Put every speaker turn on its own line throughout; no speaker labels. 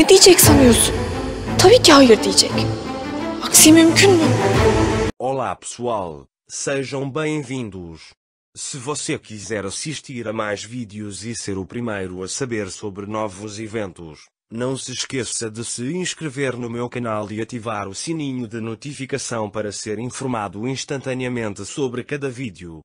Ne diyecek sanıyorsun? Tabii ki hayır diyecek. Aksi mümkün mü? Olá pessoal, sejam bem-vindos. Se você quiser assistir a mais vídeos e ser o primeiro a saber sobre novos eventos, não se esqueça de se inscrever no meu canal e ativar o sininho de notificação para ser informado instantaneamente sobre cada vídeo.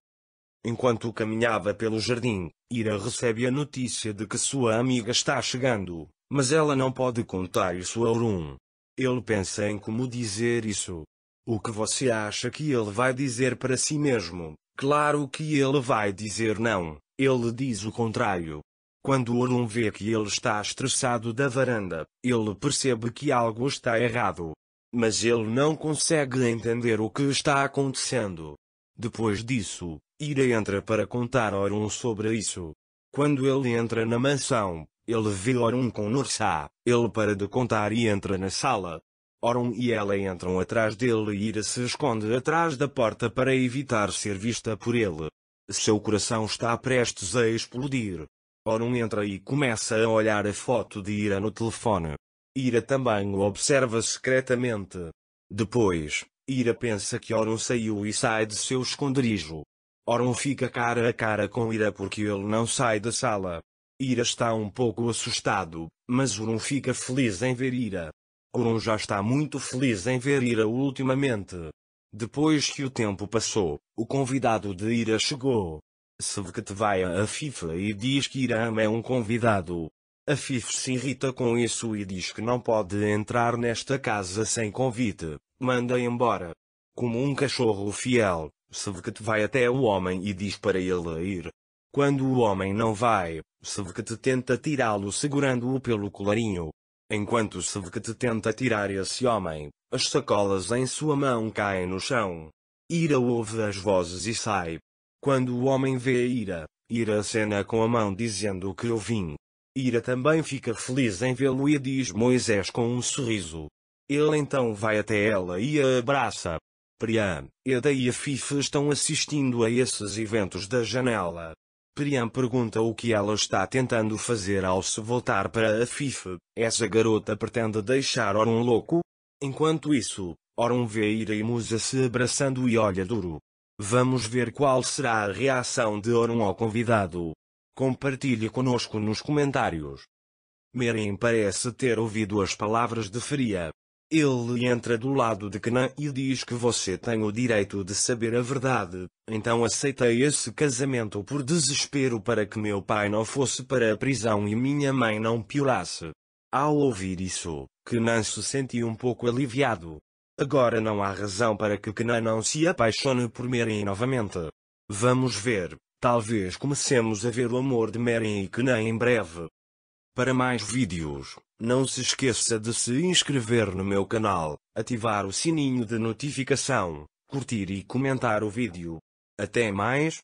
Enquanto caminhava pelo jardim, Ira recebe a notícia de que sua amiga está chegando. Mas ela não pode contar isso a Orun. Ele pensa em como dizer isso. O que você acha que ele vai dizer para si mesmo? Claro que ele vai dizer não, ele diz o contrário. Quando Orun vê que ele está estressado da varanda, ele percebe que algo está errado. Mas ele não consegue entender o que está acontecendo. Depois disso, Ira entra para contar a Orun sobre isso. Quando ele entra na mansão, ele vê Orum com Nursa, Ele para de contar e entra na sala. Orum e ela entram atrás dele e Ira se esconde atrás da porta para evitar ser vista por ele. Seu coração está prestes a explodir. Orum entra e começa a olhar a foto de Ira no telefone. Ira também o observa secretamente. Depois, Ira pensa que Orum saiu e sai de seu esconderijo. Orum fica cara a cara com Ira porque ele não sai da sala. Ira está um pouco assustado, mas Urum fica feliz em ver Ira. Urum já está muito feliz em ver Ira ultimamente. Depois que o tempo passou, o convidado de Ira chegou. Sevket vai a FIFA e diz que Ira é um convidado. A FIFA se irrita com isso e diz que não pode entrar nesta casa sem convite, manda embora. Como um cachorro fiel, Sevket vai até o homem e diz para ele ir. Quando o homem não vai, Sevket tenta tirá-lo segurando-o pelo colarinho. Enquanto Sevket tenta tirar esse homem, as sacolas em sua mão caem no chão. Ira ouve as vozes e sai. Quando o homem vê Ira, Ira acena com a mão dizendo que eu vim. Ira também fica feliz em vê-lo e diz Moisés com um sorriso. Ele então vai até ela e a abraça. Priam, Eda e Fife estão assistindo a esses eventos da janela. Priam pergunta o que ela está tentando fazer ao se voltar para a Fif. Essa garota pretende deixar Orun louco? Enquanto isso, Orun vê Ira e Musa se abraçando e olha duro. Vamos ver qual será a reação de Orun ao convidado. Compartilhe conosco nos comentários. Merin parece ter ouvido as palavras de Feria, ele entra do lado de Canaã e diz que você tem o direito de saber a verdade. Então aceitei esse casamento por desespero para que meu pai não fosse para a prisão e minha mãe não piorasse. Ao ouvir isso, Canaã se sentiu um pouco aliviado. Agora não há razão para que Canaã não se apaixone por Meryn novamente. Vamos ver, talvez comecemos a ver o amor de Meryn e Canaã em breve. Para mais vídeos, não se esqueça de se inscrever no meu canal, ativar o sininho de notificação, curtir e comentar o vídeo. Até mais!